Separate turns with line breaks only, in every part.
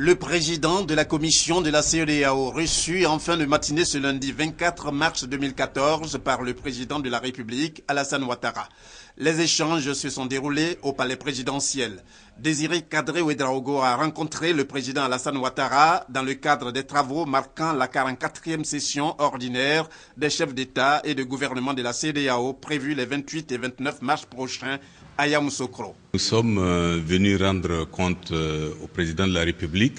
Le président de la commission de la CEDEAO reçu en fin de matinée ce lundi 24 mars 2014 par le président de la République, Alassane Ouattara. Les échanges se sont déroulés au palais présidentiel. Désiré Kadré Ouedraogo a rencontré le président Alassane Ouattara dans le cadre des travaux marquant la 44e session ordinaire des chefs d'État et de gouvernement de la CDAO prévue les 28 et 29 mars prochains à Yamoussoukro.
Nous sommes euh, venus rendre compte euh, au président de la République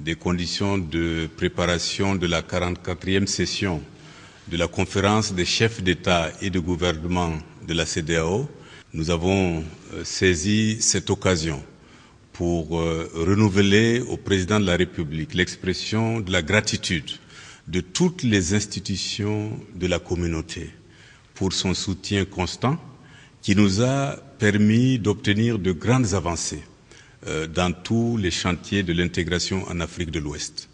des conditions de préparation de la 44e session de la conférence des chefs d'État et de gouvernement de la CDAO, nous avons euh, saisi cette occasion pour euh, renouveler au président de la République l'expression de la gratitude de toutes les institutions de la communauté pour son soutien constant qui nous a permis d'obtenir de grandes avancées euh, dans tous les chantiers de l'intégration en Afrique de l'Ouest,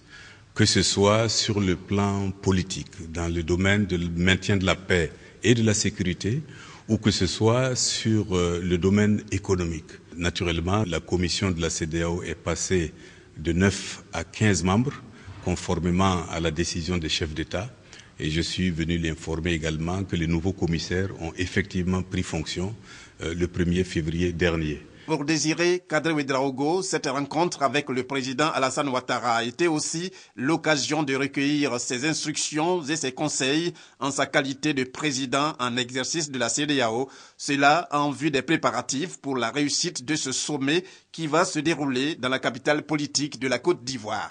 que ce soit sur le plan politique, dans le domaine du maintien de la paix et de la sécurité ou que ce soit sur euh, le domaine économique. Naturellement, la commission de la CDAO est passée de 9 à 15 membres, conformément à la décision des chefs d'État. Et je suis venu l'informer également que les nouveaux commissaires ont effectivement pris fonction euh, le 1er février dernier.
Pour Désiré Kadri Draogo, cette rencontre avec le président Alassane Ouattara a été aussi l'occasion de recueillir ses instructions et ses conseils en sa qualité de président en exercice de la CDAO, cela en vue des préparatifs pour la réussite de ce sommet qui va se dérouler dans la capitale politique de la Côte d'Ivoire.